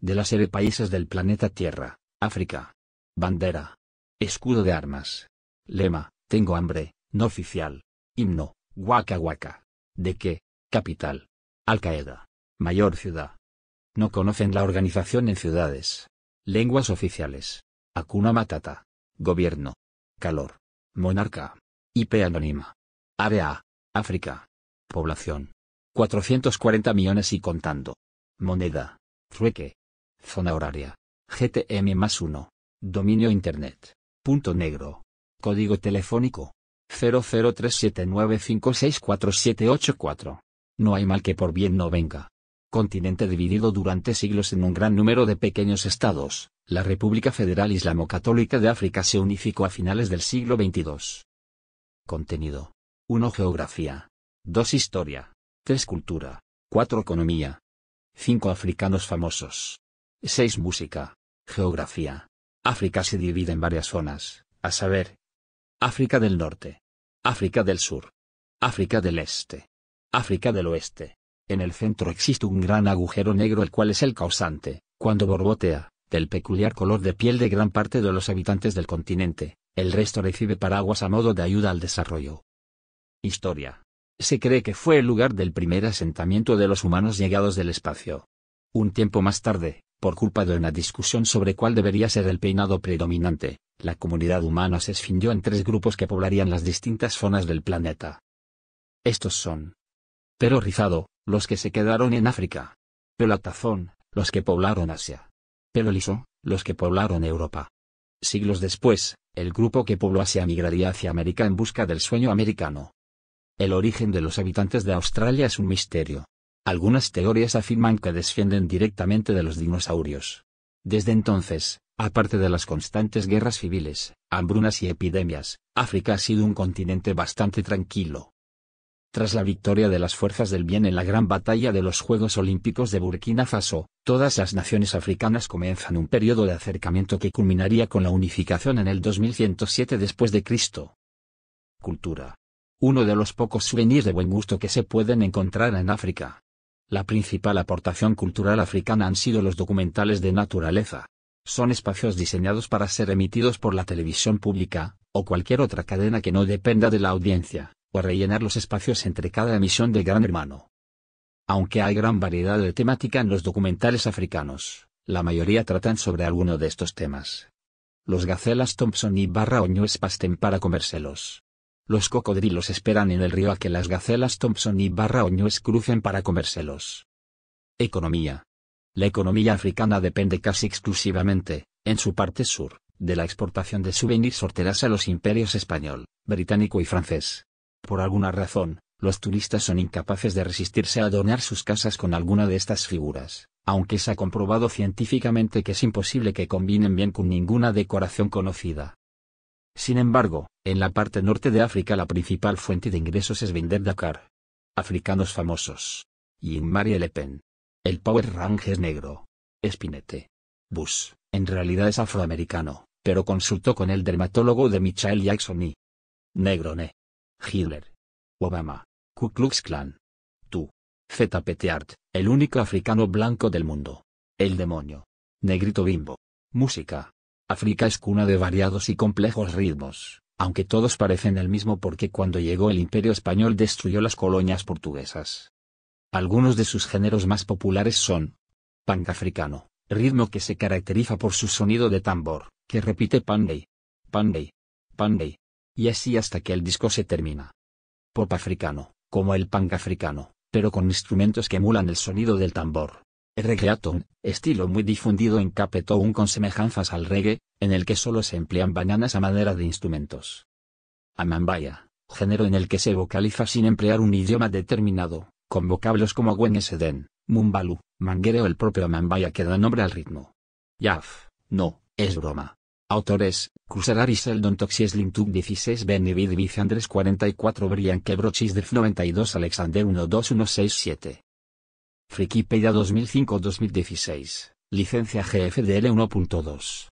de la serie Países del planeta Tierra, África. Bandera. Escudo de armas. Lema, tengo hambre, no oficial. Himno, Waka Waka. ¿De qué? Capital. Al Qaeda. Mayor ciudad. No conocen la organización en ciudades. Lenguas oficiales. Akuna Matata. Gobierno. Calor. Monarca. IP anónima. Área, África. Población. 440 millones y contando. Moneda. Trueque. Zona horaria. GTM más 1. Dominio Internet. Punto negro. Código telefónico. 00379564784. No hay mal que por bien no venga. Continente dividido durante siglos en un gran número de pequeños estados, la República Federal Islamo-Católica de África se unificó a finales del siglo XXII. Contenido. 1. Geografía. 2. Historia. 3. Cultura. 4. Economía. 5. Africanos famosos. 6. Música. Geografía. África se divide en varias zonas, a saber, África del Norte, África del Sur, África del Este, África del Oeste. En el centro existe un gran agujero negro el cual es el causante, cuando borbotea, del peculiar color de piel de gran parte de los habitantes del continente, el resto recibe paraguas a modo de ayuda al desarrollo. Historia. Se cree que fue el lugar del primer asentamiento de los humanos llegados del espacio. Un tiempo más tarde, por culpa de una discusión sobre cuál debería ser el peinado predominante, la comunidad humana se escindió en tres grupos que poblarían las distintas zonas del planeta. Estos son. Pero rizado, los que se quedaron en África. Pelo tazón, los que poblaron Asia. Pero liso, los que poblaron Europa. Siglos después, el grupo que pobló Asia migraría hacia América en busca del sueño americano. El origen de los habitantes de Australia es un misterio. Algunas teorías afirman que descienden directamente de los dinosaurios. Desde entonces, aparte de las constantes guerras civiles, hambrunas y epidemias, África ha sido un continente bastante tranquilo. Tras la victoria de las fuerzas del bien en la gran batalla de los Juegos Olímpicos de Burkina Faso, todas las naciones africanas comienzan un periodo de acercamiento que culminaría con la unificación en el 2107 después de Cristo. Cultura. Uno de los pocos souvenirs de buen gusto que se pueden encontrar en África. La principal aportación cultural africana han sido los documentales de naturaleza. Son espacios diseñados para ser emitidos por la televisión pública, o cualquier otra cadena que no dependa de la audiencia, o rellenar los espacios entre cada emisión de Gran Hermano. Aunque hay gran variedad de temática en los documentales africanos, la mayoría tratan sobre alguno de estos temas. Los gacelas Thompson y Barra es pasten para comérselos. Los cocodrilos esperan en el río a que las gacelas Thompson y Barra Oñues crucen para comérselos. Economía. La economía africana depende casi exclusivamente, en su parte sur, de la exportación de souvenirs sorteras a los imperios español, británico y francés. Por alguna razón, los turistas son incapaces de resistirse a adornar sus casas con alguna de estas figuras, aunque se ha comprobado científicamente que es imposible que combinen bien con ninguna decoración conocida. Sin embargo, en la parte norte de África la principal fuente de ingresos es vender Dakar. Africanos famosos. Marie Le Pen. El Power Range es negro. Espinete. Bush, en realidad es afroamericano, pero consultó con el dermatólogo de Michael Jackson y. Negrone. Hitler. Obama. Ku Klux Klan. Tú. ZPT Art, el único africano blanco del mundo. El demonio. Negrito Bimbo. Música. África es cuna de variados y complejos ritmos, aunque todos parecen el mismo porque cuando llegó el imperio español destruyó las colonias portuguesas. Algunos de sus géneros más populares son Pang africano, ritmo que se caracteriza por su sonido de tambor, que repite pandey, pandey, pandey y así hasta que el disco se termina. Pop africano, como el punk africano, pero con instrumentos que emulan el sonido del tambor, Reggaeton, estilo muy difundido en Capetown con semejanzas al reggae, en el que solo se emplean bananas a manera de instrumentos. Amambaya, género en el que se vocaliza sin emplear un idioma determinado, con vocablos como Gwen Mumbalu, Manguere o el propio Amambaya que da nombre al ritmo. Yaf, no, es broma. Autores, Cruzar y Seldon Toxies Lintuk 16 Benevid Andres 44 Brian Quebro 92 Alexander 12167 Frikipedia 2005-2016, licencia GFDL 1.2.